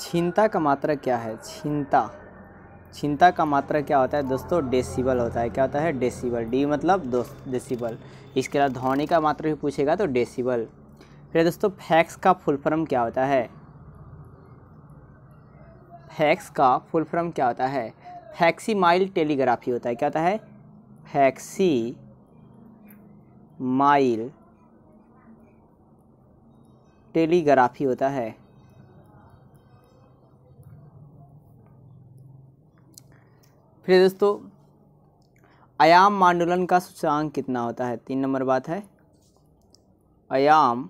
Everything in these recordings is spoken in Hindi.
छिंता का मात्रा क्या है छिंता छिंता का मात्रा क्या होता है दोस्तों डेसिबल होता है क्या होता है डेसिबल डी मतलब दोस्त डेसिबल इसके अलावा ध्वनि का मात्रा भी पूछेगा तो डेसिबल फिर दोस्तों फैक्स का फुल फॉर्म क्या होता है फैक्स का फुल फॉर्म क्या होता है फैक्सी माइल टेलीग्राफी होता है क्या होता है फैक्सी माइल टेलीग्राफी होता है फिर दोस्तों आयाम मांडुलन का सूचांक कितना होता है तीन नंबर बात है आयाम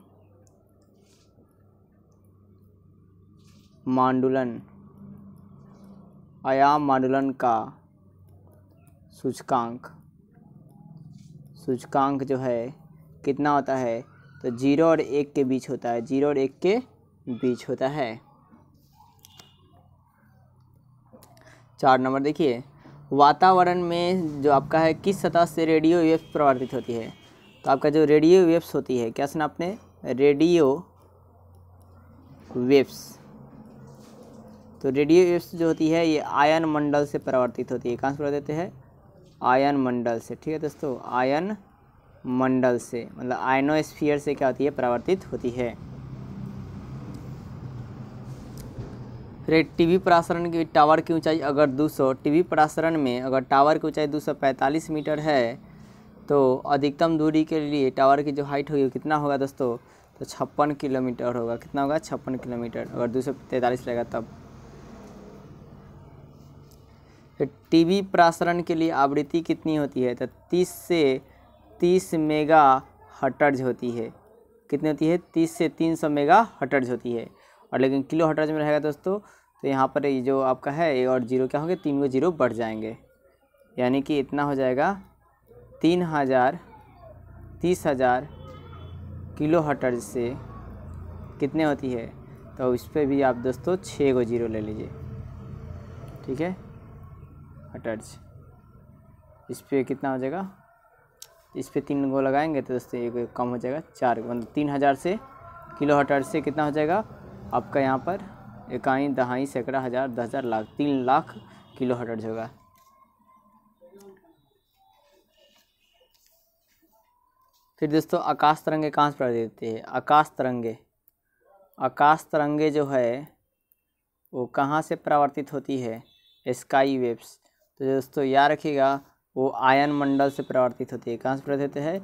मांडुलन आयाम मांडुलन का सूचकांक सूचकांक जो है कितना होता है तो जीरो और एक के बीच होता है जीरो और एक के बीच होता है चार नंबर देखिए वातावरण में जो आपका है किस सतह से रेडियो वेव्स प्रवर्तित होती है तो आपका जो रेडियो वेव्स होती है क्या सुना आपने रेडियो वेव्स तो रेडियो वेव्स जो होती है ये आयन मंडल से प्रवर्तित होती है कहाँ से देते हैं आयन मंडल से ठीक है दोस्तों आयन मंडल से मतलब आयनोस्फीयर से क्या होती है प्रवर्तित होती है फिर टी टीवी परासरण की टावर की ऊंचाई अगर 200 टीवी परासरण में अगर टावर की ऊंचाई 245 मीटर है तो अधिकतम दूरी के लिए टावर की जो हाइट होगी कितना होगा दोस्तों तो छप्पन किलोमीटर होगा कितना होगा छप्पन किलोमीटर अगर दो सौ रहेगा तब फिर टीवी प्रसारण के लिए आवृत्ति कितनी होती है तो तीस से तीस मेगा हटर्ज होती है कितनी होती है तीस से तीन सौ मेगा हटर्ज होती है और लेकिन किलो हटराज में रहेगा दोस्तों तो यहाँ पर ये जो आपका है ए और जीरो क्या होंगे तीन को जीरो बढ़ जाएंगे यानी कि इतना हो जाएगा तीन हज़ार तीस हज़ार किलो हटर से कितने होती है तो इस पर भी आप दोस्तों छः को जीरो ले लीजिए ठीक है हटर्ज इस पर कितना हो जाएगा इस पर तीन गो लगाएंगे तो दोस्तों एक कम हो जाएगा चार मतलब तीन हज़ार से किलो हटर से कितना हो जाएगा आपका यहाँ पर इकाई दहाई सैकड़ा हज़ार दस हज़ार लाख तीन लाख किलो हटर्ज होगा फिर दोस्तों आकाश तरंगे कहाँ से पढ़ देते हैं आकाश तरंगे आकाश तरंगे जो है वो कहाँ से परावर्तित होती है स्काई वेव्स तो दोस्तों याद रखिएगा वो आयन मंडल से परावर्तित होती है कहाँ से देते है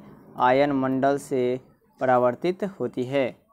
आयन मंडल से परावर्तित होती है